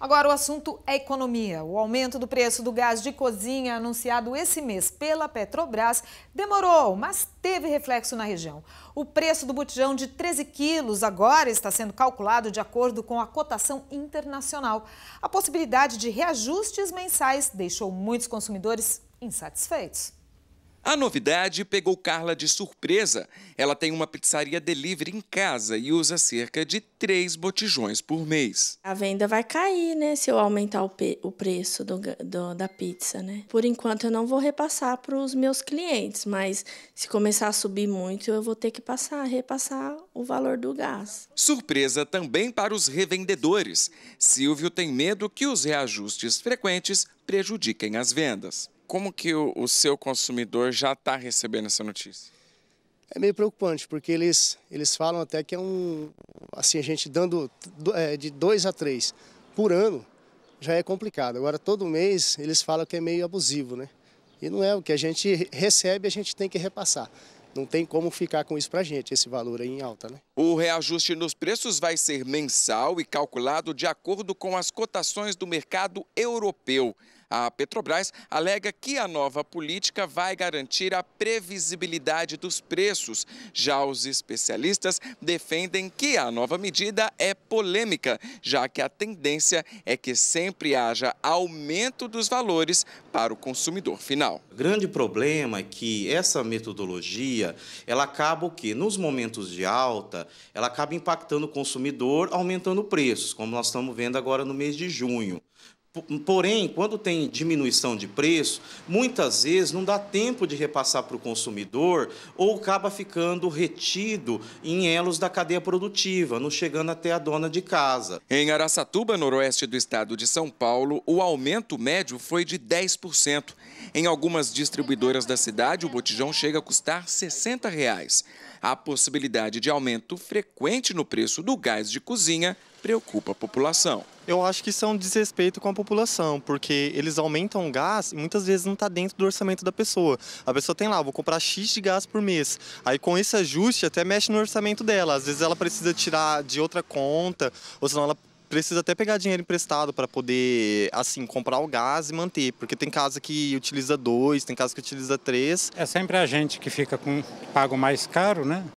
Agora o assunto é economia. O aumento do preço do gás de cozinha anunciado esse mês pela Petrobras demorou, mas teve reflexo na região. O preço do botijão de 13 quilos agora está sendo calculado de acordo com a cotação internacional. A possibilidade de reajustes mensais deixou muitos consumidores insatisfeitos. A novidade pegou Carla de surpresa. Ela tem uma pizzaria delivery em casa e usa cerca de três botijões por mês. A venda vai cair, né, se eu aumentar o, o preço do, do, da pizza, né? Por enquanto eu não vou repassar para os meus clientes, mas se começar a subir muito, eu vou ter que passar, repassar o valor do gás. Surpresa também para os revendedores. Silvio tem medo que os reajustes frequentes prejudiquem as vendas. Como que o, o seu consumidor já está recebendo essa notícia? É meio preocupante, porque eles, eles falam até que é um. Assim, a gente dando é, de dois a três por ano já é complicado. Agora, todo mês eles falam que é meio abusivo, né? E não é o que a gente recebe, a gente tem que repassar. Não tem como ficar com isso para a gente, esse valor aí em alta, né? O reajuste nos preços vai ser mensal e calculado de acordo com as cotações do mercado europeu. A Petrobras alega que a nova política vai garantir a previsibilidade dos preços. Já os especialistas defendem que a nova medida é polêmica, já que a tendência é que sempre haja aumento dos valores para o consumidor final. O grande problema é que essa metodologia, ela acaba o quê? Nos momentos de alta, ela acaba impactando o consumidor, aumentando preços, como nós estamos vendo agora no mês de junho. Porém, quando tem diminuição de preço, muitas vezes não dá tempo de repassar para o consumidor ou acaba ficando retido em elos da cadeia produtiva, não chegando até a dona de casa. Em Araçatuba, noroeste do estado de São Paulo, o aumento médio foi de 10%. Em algumas distribuidoras da cidade, o botijão chega a custar R$ 60. Reais. A possibilidade de aumento frequente no preço do gás de cozinha preocupa a população. Eu acho que isso é um desrespeito com a população, porque eles aumentam o gás e muitas vezes não está dentro do orçamento da pessoa. A pessoa tem lá, ah, vou comprar X de gás por mês. Aí com esse ajuste até mexe no orçamento dela. Às vezes ela precisa tirar de outra conta, ou senão ela precisa até pegar dinheiro emprestado para poder, assim, comprar o gás e manter. Porque tem casa que utiliza dois, tem casa que utiliza três. É sempre a gente que fica com. pago mais caro, né?